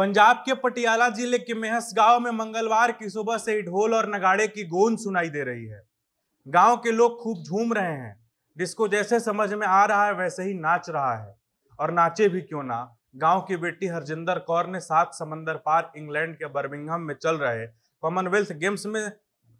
पंजाब के पटियाला जिले के मेहस गांव में मंगलवार की सुबह से ही ढोल और नगाड़े की गोंद सुनाई दे रही है गांव के लोग खूब झूम रहे हैं जिसको जैसे समझ में आ रहा है वैसे ही नाच रहा है और नाचे भी क्यों ना गांव की बेटी हरजिंदर कौर ने सात समंदर पार इंग्लैंड के बर्मिंगहम में चल रहे कॉमनवेल्थ गेम्स में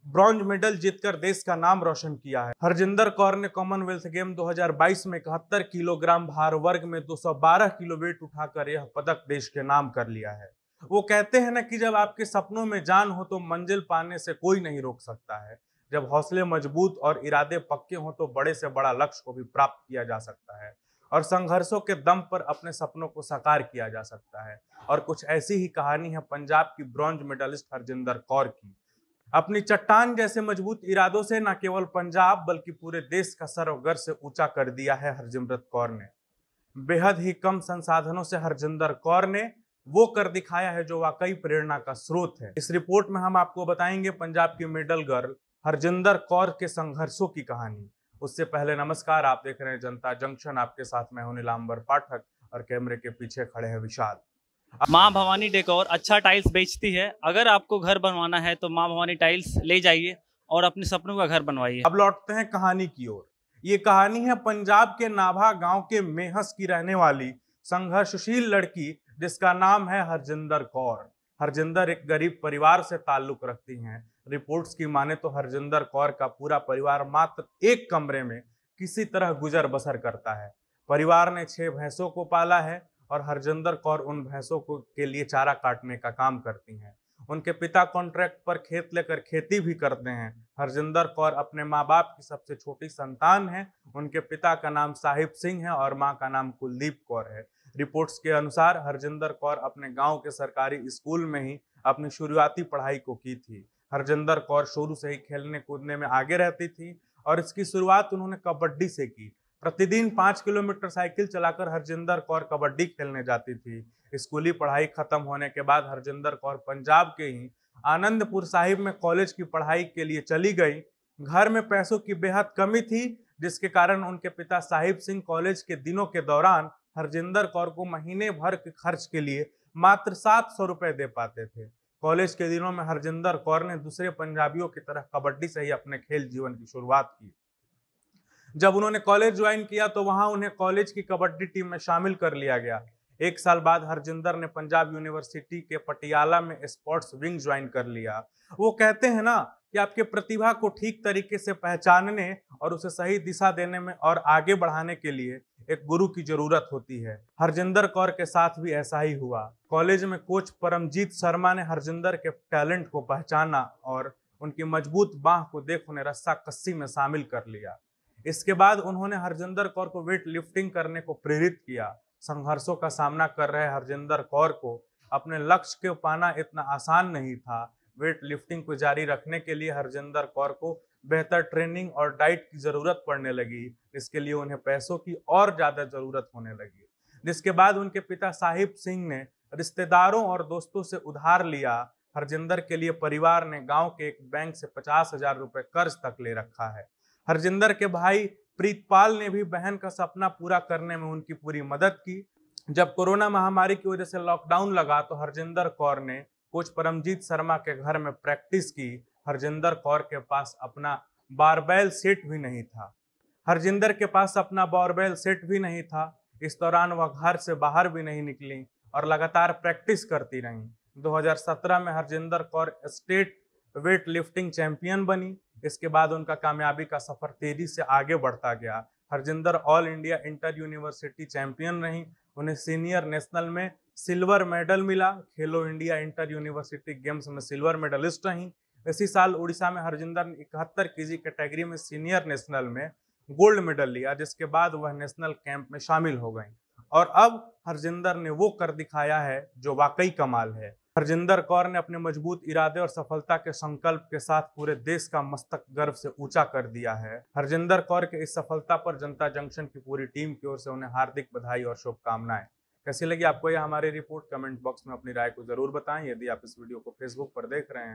ब्रॉन्ज मेडल जीतकर देश का नाम रोशन किया है हरजिंदर कौर ने कॉमनवेल्थ गेम 2022 में इकहत्तर किलोग्राम भार वर्ग में 212 किलो वेट उठाकर यह पदक देश के नाम कर लिया है वो कहते हैं ना कि जब आपके सपनों में जान हो तो मंजिल पाने से कोई नहीं रोक सकता है जब हौसले मजबूत और इरादे पक्के हों तो बड़े से बड़ा लक्ष्य को भी प्राप्त किया जा सकता है और संघर्षों के दम पर अपने सपनों को साकार किया जा सकता है और कुछ ऐसी ही कहानी है पंजाब की ब्रॉन्ज मेडलिस्ट हरजिंदर कौर की अपनी चट्टान जैसे मजबूत इरादों से न केवल पंजाब बल्कि पूरे देश का सरोगर से ऊंचा कर दिया है हरजिमरत कौर ने बेहद ही कम संसाधनों से हरजिंदर कौर ने वो कर दिखाया है जो वाकई प्रेरणा का स्रोत है इस रिपोर्ट में हम आपको बताएंगे पंजाब की मिडल गर्ल हरजिंदर कौर के संघर्षों की कहानी उससे पहले नमस्कार आप देख रहे हैं जनता जंक्शन आपके साथ मैं हूं नीलाम्बर पाठक और कैमरे के पीछे खड़े हैं विशाल माँ भवानी डेकोर अच्छा टाइल्स बेचती है अगर आपको घर बनवाना है तो माँ भवानी टाइल्स ले जाइए और अपने सपनों का घर बनवाइए अब लौटते हैं कहानी की ओर ये कहानी है पंजाब के नाभा गांव के मेहस की रहने वाली संघर्षशील लड़की जिसका नाम है हरजिंदर कौर हरजिंदर एक गरीब परिवार से ताल्लुक रखती हैं रिपोर्ट्स की माने तो हरजिंदर कौर का पूरा परिवार मात्र एक कमरे में किसी तरह गुजर बसर करता है परिवार ने छह भैंसों को पाला है और हरजिंदर कौर उन भैंसों को के लिए चारा काटने का काम करती हैं उनके पिता कॉन्ट्रैक्ट पर खेत लेकर खेती भी करते हैं हरजिंदर कौर अपने माँ बाप की सबसे छोटी संतान है उनके पिता का नाम साहिब सिंह है और माँ का नाम कुलदीप कौर है रिपोर्ट्स के अनुसार हरजिंदर कौर अपने गांव के सरकारी स्कूल में ही अपनी शुरुआती पढ़ाई को की थी हरजिंदर कौर शुरू से ही खेलने कूदने में आगे रहती थी और इसकी शुरुआत उन्होंने कबड्डी से की प्रतिदिन पाँच किलोमीटर साइकिल चलाकर हरजिंदर कौर कबड्डी खेलने जाती थी स्कूली पढ़ाई खत्म होने के बाद हरजिंदर कौर पंजाब के ही आनंदपुर साहिब में कॉलेज की पढ़ाई के लिए चली गई घर में पैसों की बेहद कमी थी जिसके कारण उनके पिता साहिब सिंह कॉलेज के दिनों के दौरान हरजिंदर कौर को महीने भर के खर्च के लिए मात्र सात सौ रुपये दे पाते थे कॉलेज के दिनों में हरजिंदर कौर ने दूसरे पंजाबियों की तरह कबड्डी से ही अपने खेल जीवन की शुरुआत की जब उन्होंने कॉलेज ज्वाइन किया तो वहां उन्हें कॉलेज की कबड्डी टीम में शामिल कर लिया गया एक साल बाद हरजिंदर ने पंजाब यूनिवर्सिटी के पटियाला में स्पोर्ट्स विंग ज्वाइन कर लिया वो कहते हैं ना कि आपके प्रतिभा को ठीक तरीके से पहचानने और उसे सही दिशा देने में और आगे बढ़ाने के लिए एक गुरु की जरूरत होती है हरजिंदर कौर के साथ भी ऐसा ही हुआ कॉलेज में कोच परमजीत शर्मा ने हरजिंदर के टैलेंट को पहचाना और उनकी मजबूत बाह को देख उन्हें रस्सा कस्सी में शामिल कर लिया इसके बाद उन्होंने हरजिंदर कौर को वेट लिफ्टिंग करने को प्रेरित किया संघर्षों का सामना कर रहे हरजिंदर कौर को अपने लक्ष्य को पाना इतना आसान नहीं था वेट लिफ्टिंग को जारी रखने के लिए हरजिंदर कौर को बेहतर ट्रेनिंग और डाइट की ज़रूरत पड़ने लगी इसके लिए उन्हें पैसों की और ज़्यादा ज़रूरत होने लगी जिसके बाद उनके पिता साहिब सिंह ने रिश्तेदारों और दोस्तों से उधार लिया हरजिंदर के लिए परिवार ने गांव के एक बैंक से पचास हजार रुपये कर्ज तक ले रखा है हरजिंदर के भाई प्रीतपाल ने भी बहन का सपना पूरा करने में उनकी पूरी मदद की जब कोरोना महामारी की वजह से लॉकडाउन लगा तो हरजिंदर कौर ने कोच परमजीत शर्मा के घर में प्रैक्टिस की हरजिंदर कौर के पास अपना बारबेल सेट भी नहीं था हरजिंदर के पास अपना बारबेल सेट भी नहीं था इस दौरान वह घर से बाहर भी नहीं निकली और लगातार प्रैक्टिस करती रहीं 2017 में Harjinder Kaur state weightlifting champion बनी इसके बाद उनका कामयाबी का सफर तेजी से आगे बढ़ता गया Harjinder all India inter university champion रहीं उन्हें सीनियर नेशनल में सिल्वर मेडल मिला Khelo India inter university games में सिल्वर मेडलिस्ट रहीं इसी साल उड़ीसा में हरजिंदर ने इकहत्तर के कैटेगरी में सीनियर नेशनल में गोल्ड मेडल लिया जिसके बाद वह नेशनल कैंप में शामिल हो गई और अब हरजिंदर ने वो कर दिखाया है जो वाकई कमाल है हरजिंदर कौर ने अपने मजबूत इरादे और सफलता के संकल्प के साथ पूरे देश का मस्तक गर्व से ऊंचा कर दिया है हरजिंदर कौर के इस सफलता पर जनता जंक्शन की पूरी टीम की ओर से उन्हें हार्दिक बधाई और शुभकामनाएं कैसी लगी आपको यह हमारी रिपोर्ट कमेंट बॉक्स में अपनी राय को जरूर बताएं यदि आप इस वीडियो को फेसबुक पर देख रहे हैं